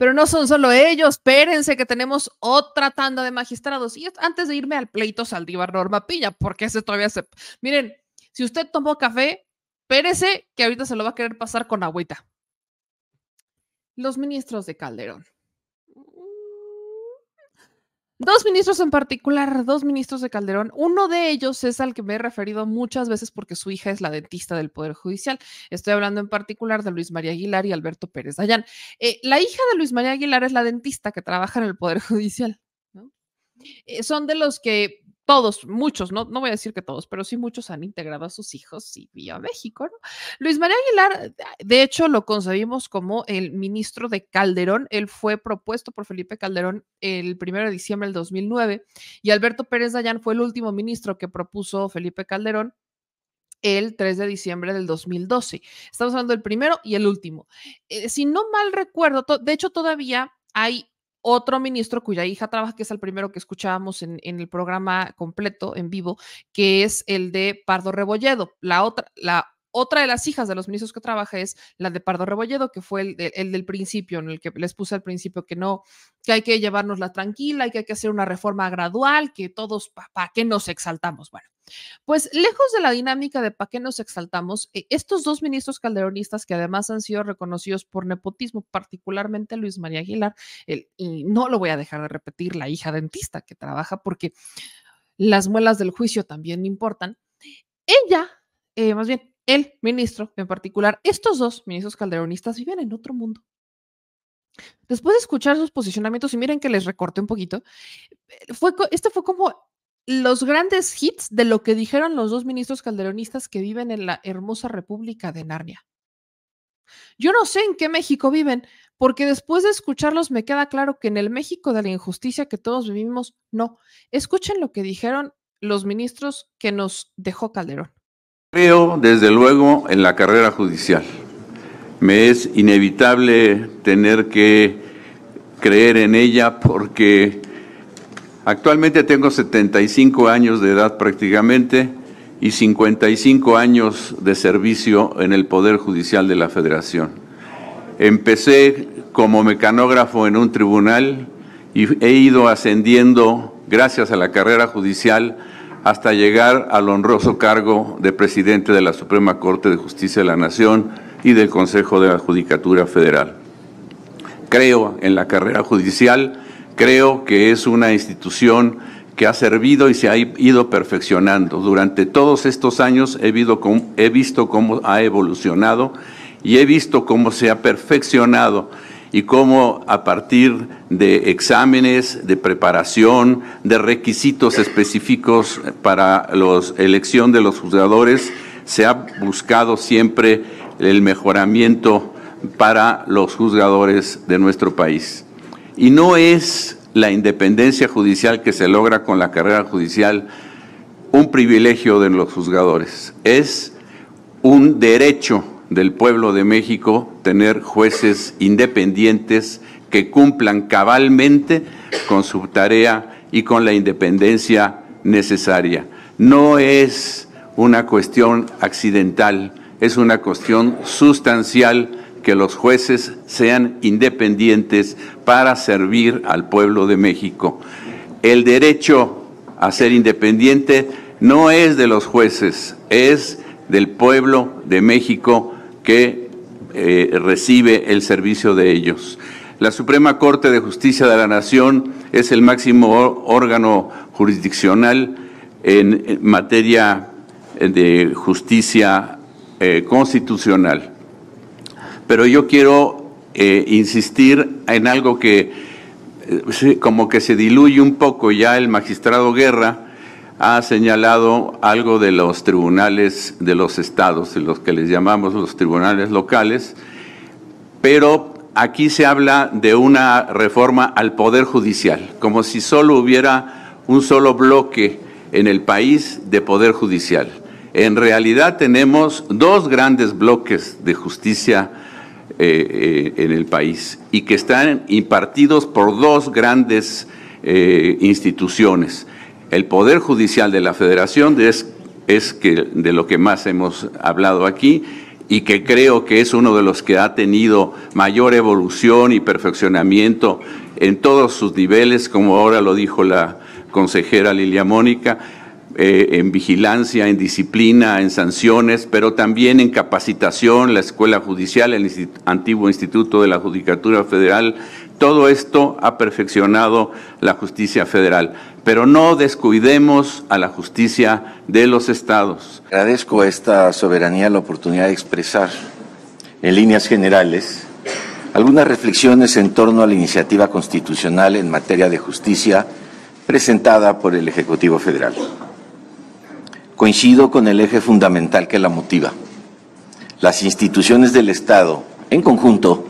Pero no son solo ellos, espérense que tenemos otra tanda de magistrados. Y antes de irme al pleito Saldívar Norma Pilla, porque ese todavía se... Miren, si usted tomó café, espérese que ahorita se lo va a querer pasar con agüita. Los ministros de Calderón. Dos ministros en particular, dos ministros de Calderón. Uno de ellos es al que me he referido muchas veces porque su hija es la dentista del Poder Judicial. Estoy hablando en particular de Luis María Aguilar y Alberto Pérez Dayán. Eh, la hija de Luis María Aguilar es la dentista que trabaja en el Poder Judicial. Eh, son de los que todos, muchos, no, no voy a decir que todos, pero sí muchos han integrado a sus hijos y sí, a México, Luis María Aguilar, de hecho, lo concebimos como el ministro de Calderón. Él fue propuesto por Felipe Calderón el primero de diciembre del 2009 y Alberto Pérez Dayán fue el último ministro que propuso Felipe Calderón el 3 de diciembre del 2012. Estamos hablando del primero y el último. Eh, si no mal recuerdo, de hecho todavía hay otro ministro cuya hija trabaja, que es el primero que escuchábamos en, el programa completo, en vivo, que es el de Pardo Rebolledo. La otra, la otra de las hijas de los ministros que trabaja es la de Pardo Rebolledo, que fue el, el, del principio, en el que les puse al principio que no, que hay que llevárnosla tranquila, que hay que hacer una reforma gradual, que todos, para que nos exaltamos. Bueno, pues lejos de la dinámica de para qué nos exaltamos, eh, estos dos ministros calderonistas que además han sido reconocidos por nepotismo, particularmente Luis María Aguilar, el, y no lo voy a dejar de repetir, la hija dentista que trabaja porque las muelas del juicio también importan, ella, eh, más bien el ministro en particular, estos dos ministros calderonistas viven en otro mundo. Después de escuchar sus posicionamientos, y miren que les recorté un poquito, eh, fue, este fue como los grandes hits de lo que dijeron los dos ministros calderonistas que viven en la hermosa República de Narnia. Yo no sé en qué México viven, porque después de escucharlos me queda claro que en el México de la injusticia que todos vivimos, no. Escuchen lo que dijeron los ministros que nos dejó Calderón. Creo, desde luego, en la carrera judicial. Me es inevitable tener que creer en ella porque Actualmente tengo 75 años de edad prácticamente y 55 años de servicio en el Poder Judicial de la Federación. Empecé como mecanógrafo en un tribunal y he ido ascendiendo gracias a la carrera judicial hasta llegar al honroso cargo de presidente de la Suprema Corte de Justicia de la Nación y del Consejo de la Judicatura Federal. Creo en la carrera judicial Creo que es una institución que ha servido y se ha ido perfeccionando. Durante todos estos años he, he visto cómo ha evolucionado y he visto cómo se ha perfeccionado y cómo a partir de exámenes, de preparación, de requisitos específicos para la elección de los juzgadores, se ha buscado siempre el mejoramiento para los juzgadores de nuestro país. Y no es la independencia judicial que se logra con la carrera judicial un privilegio de los juzgadores, es un derecho del pueblo de México tener jueces independientes que cumplan cabalmente con su tarea y con la independencia necesaria. No es una cuestión accidental, es una cuestión sustancial que los jueces sean independientes para servir al pueblo de México. El derecho a ser independiente no es de los jueces, es del pueblo de México que eh, recibe el servicio de ellos. La Suprema Corte de Justicia de la Nación es el máximo órgano jurisdiccional en, materia de justicia eh, constitucional. Pero yo quiero eh, insistir en algo que eh, como que se diluye un poco. Ya el magistrado Guerra ha señalado algo de los tribunales de los estados, de los que les llamamos los tribunales locales, pero aquí se habla de una reforma al Poder Judicial, como si solo hubiera un solo bloque en el país de Poder Judicial. En realidad tenemos dos grandes bloques de justicia eh, eh, en el país y que están impartidos por dos grandes eh, instituciones. El Poder Judicial de la Federación es, es que, de lo que más hemos hablado aquí y que creo que es uno de los que ha tenido mayor evolución y perfeccionamiento en todos sus niveles, como ahora lo dijo la consejera Lilia Mónica, eh, en vigilancia, en disciplina, en sanciones, pero también en capacitación, la Escuela Judicial, el antiguo Instituto de la Judicatura Federal. Todo esto ha perfeccionado la justicia federal, pero no descuidemos a la justicia de los estados. Agradezco esta soberanía la oportunidad de expresar en líneas generales algunas reflexiones en torno a la iniciativa constitucional en materia de justicia presentada por el Ejecutivo Federal coincido con el eje fundamental que la motiva. Las instituciones del Estado, en conjunto,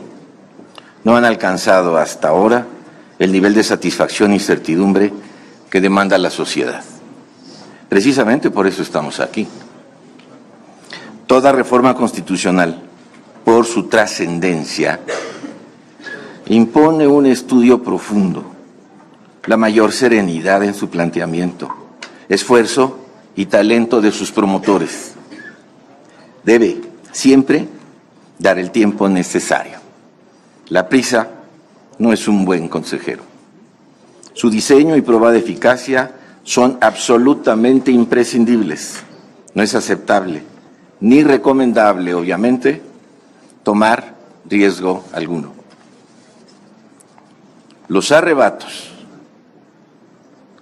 no han alcanzado hasta ahora el nivel de satisfacción y certidumbre que demanda la sociedad. Precisamente por eso estamos aquí. Toda reforma constitucional, por su trascendencia, impone un estudio profundo, la mayor serenidad en su planteamiento, esfuerzo y talento de sus promotores. Debe siempre dar el tiempo necesario. La prisa no es un buen consejero. Su diseño y prueba de eficacia son absolutamente imprescindibles. No es aceptable ni recomendable, obviamente, tomar riesgo alguno. Los arrebatos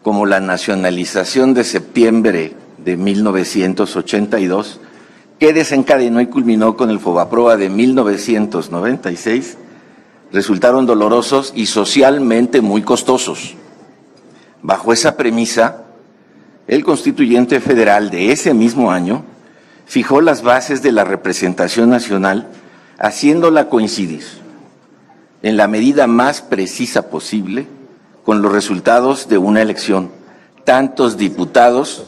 como la nacionalización de septiembre de 1982, que desencadenó y culminó con el Fobaproa de 1996, resultaron dolorosos y socialmente muy costosos. Bajo esa premisa, el constituyente federal de ese mismo año fijó las bases de la representación nacional, haciéndola coincidir en la medida más precisa posible con los resultados de una elección. Tantos diputados,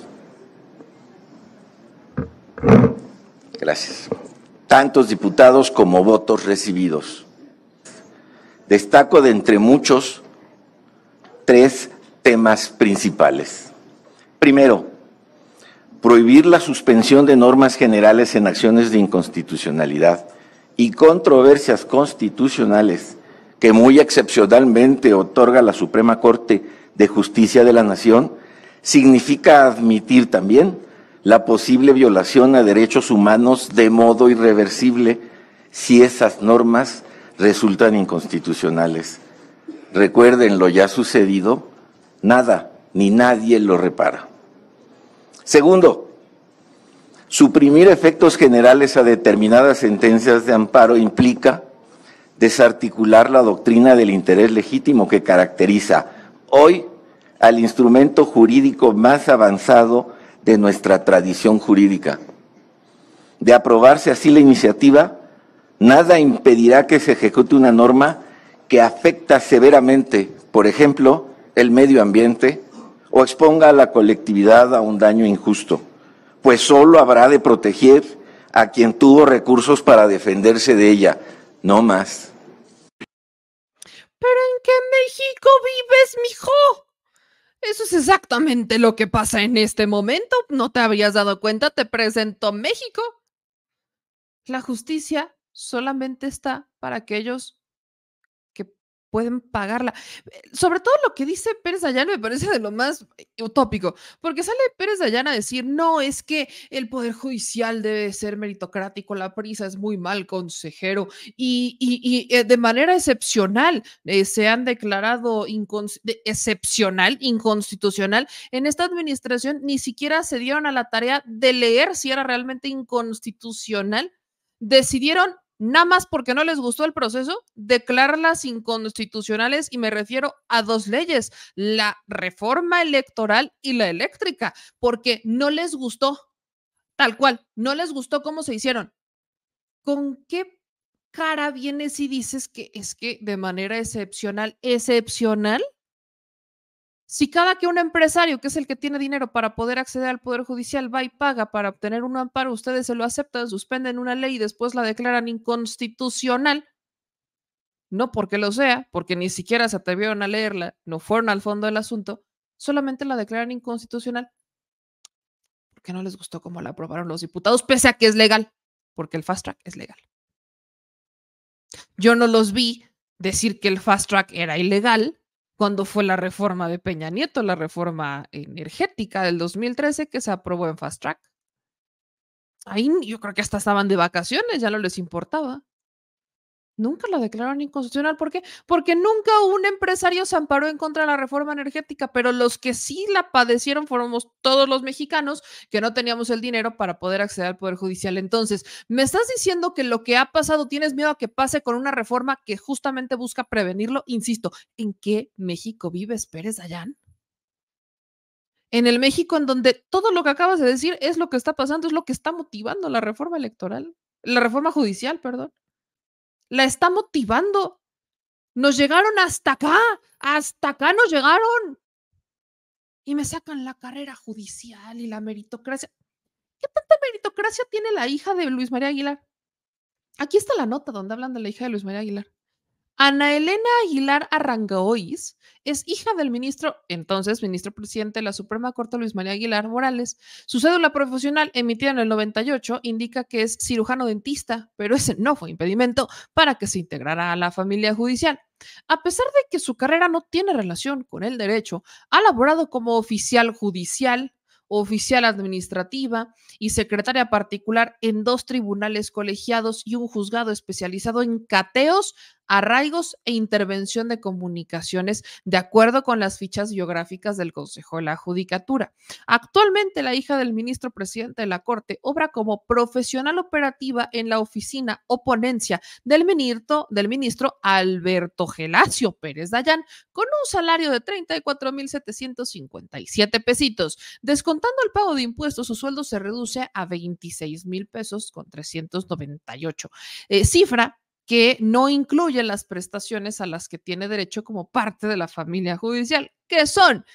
gracias, tantos diputados como votos recibidos. Destaco de entre muchos tres temas principales. Primero, prohibir la suspensión de normas generales en acciones de inconstitucionalidad y controversias constitucionales que muy excepcionalmente otorga la Suprema Corte de Justicia de la Nación, significa admitir también la posible violación a derechos humanos de modo irreversible si esas normas resultan inconstitucionales. Recuerden lo ya sucedido, nada ni nadie lo repara. Segundo, suprimir efectos generales a determinadas sentencias de amparo implica desarticular la doctrina del interés legítimo que caracteriza hoy al instrumento jurídico más avanzado de nuestra tradición jurídica. De aprobarse así la iniciativa, nada impedirá que se ejecute una norma que afecta severamente, por ejemplo, el medio ambiente o exponga a la colectividad a un daño injusto, pues solo habrá de proteger a quien tuvo recursos para defenderse de ella, no más en México vives, mijo. Eso es exactamente lo que pasa en este momento. No te habías dado cuenta, te presento México. La justicia solamente está para aquellos pueden pagarla. Sobre todo lo que dice Pérez allá me parece de lo más utópico, porque sale Pérez Dayana a decir, no, es que el Poder Judicial debe ser meritocrático, la prisa es muy mal, consejero, y, y, eh, de manera excepcional eh, se han declarado excepcional, inconstitucional. En esta administración ni siquiera se dieron a la tarea de leer si era realmente inconstitucional. Decidieron nada más porque no les gustó el proceso, declararlas inconstitucionales y me refiero a dos leyes, la reforma electoral y la eléctrica, porque no les gustó, tal cual, no les gustó cómo se hicieron. ¿Con qué cara vienes y dices que es que de manera excepcional, excepcional, si cada que un empresario, que es el que tiene dinero para poder acceder al Poder Judicial, va y paga para obtener un amparo, ustedes se lo aceptan, suspenden una ley y después la declaran inconstitucional, no porque lo sea, porque ni siquiera se atrevieron a leerla, no fueron al fondo del asunto, solamente la declaran inconstitucional porque no les gustó cómo la aprobaron los diputados, pese a que es legal, porque el fast track es legal. Yo no los vi decir que el fast track era ilegal cuando fue la reforma de Peña Nieto, la reforma energética del 2013 que se aprobó en Fast Track. Ahí yo creo que hasta estaban de vacaciones, ya no les importaba. Nunca la declararon inconstitucional. ¿Por qué? Porque nunca un empresario se amparó en contra de la reforma energética, pero los que sí la padecieron fuimos todos los mexicanos que no teníamos el dinero para poder acceder al Poder Judicial. Entonces, ¿me estás diciendo que lo que ha pasado tienes miedo a que pase con una reforma que justamente busca prevenirlo? Insisto, ¿en qué México vives, Pérez Dayán? En el México en donde todo lo que acabas de decir es lo que está pasando, es lo que está motivando la reforma electoral, la reforma judicial, perdón la está motivando. Nos llegaron hasta acá, hasta acá nos llegaron. Y me sacan la carrera judicial y la meritocracia. ¿Qué tanta meritocracia tiene la hija de Luis María Aguilar? Aquí está la nota donde hablan de la hija de Luis María Aguilar. Ana Elena Aguilar Arrangoiz es hija del ministro, entonces ministro presidente de la Suprema Corte Luis María Aguilar Morales. Su cédula profesional emitida en el 98 indica que es cirujano dentista, pero ese no fue impedimento para que se integrara a la familia judicial. A pesar de que su carrera no tiene relación con el derecho, ha laborado como oficial judicial, oficial administrativa y secretaria particular en dos tribunales colegiados y un juzgado especializado en cateos arraigos e intervención de comunicaciones de acuerdo con las fichas biográficas del Consejo de la Judicatura. Actualmente la hija del ministro presidente de la Corte obra como profesional operativa en la oficina o ponencia del ministro, del ministro Alberto Gelacio Pérez Dayán con un salario de 34.757 pesitos. Descontando el pago de impuestos, su sueldo se reduce a veintiséis mil pesos con 398, ocho. Eh, cifra que no incluye las prestaciones a las que tiene derecho como parte de la familia judicial, que son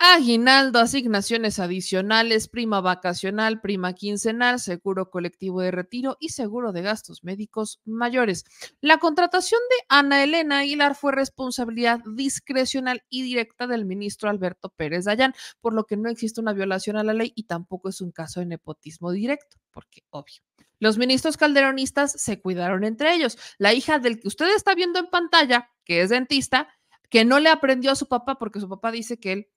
aguinaldo, asignaciones adicionales, prima vacacional, prima quincenal, seguro colectivo de retiro y seguro de gastos médicos mayores. La contratación de Ana Elena Aguilar fue responsabilidad discrecional y directa del ministro Alberto Pérez Dayán, por lo que no existe una violación a la ley y tampoco es un caso de nepotismo directo, porque obvio. Los ministros calderonistas se cuidaron entre ellos. La hija del que usted está viendo en pantalla, que es dentista, que no le aprendió a su papá porque su papá dice que él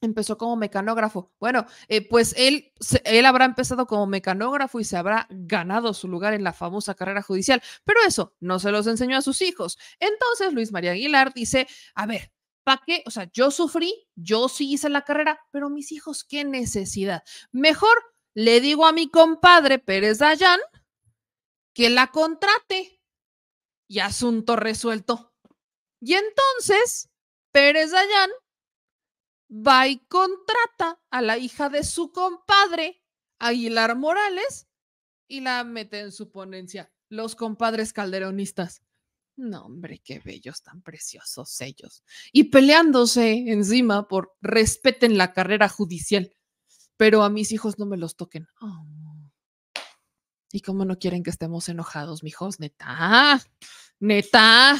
empezó como mecanógrafo. Bueno, eh, pues él, él habrá empezado como mecanógrafo y se habrá ganado su lugar en la famosa carrera judicial, pero eso no se los enseñó a sus hijos. Entonces Luis María Aguilar dice, a ver, ¿Para qué? O sea, yo sufrí, yo sí hice la carrera, pero mis hijos, qué necesidad. Mejor le digo a mi compadre Pérez Dayán que la contrate y asunto resuelto. Y entonces Pérez Dayán va y contrata a la hija de su compadre, Aguilar Morales, y la mete en su ponencia. Los compadres calderonistas. No, hombre, qué bellos, tan preciosos ellos. Y peleándose encima por respeten la carrera judicial pero a mis hijos no me los toquen. Oh. ¿Y cómo no quieren que estemos enojados, mijos? Neta, neta.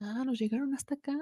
Ah, nos llegaron hasta acá.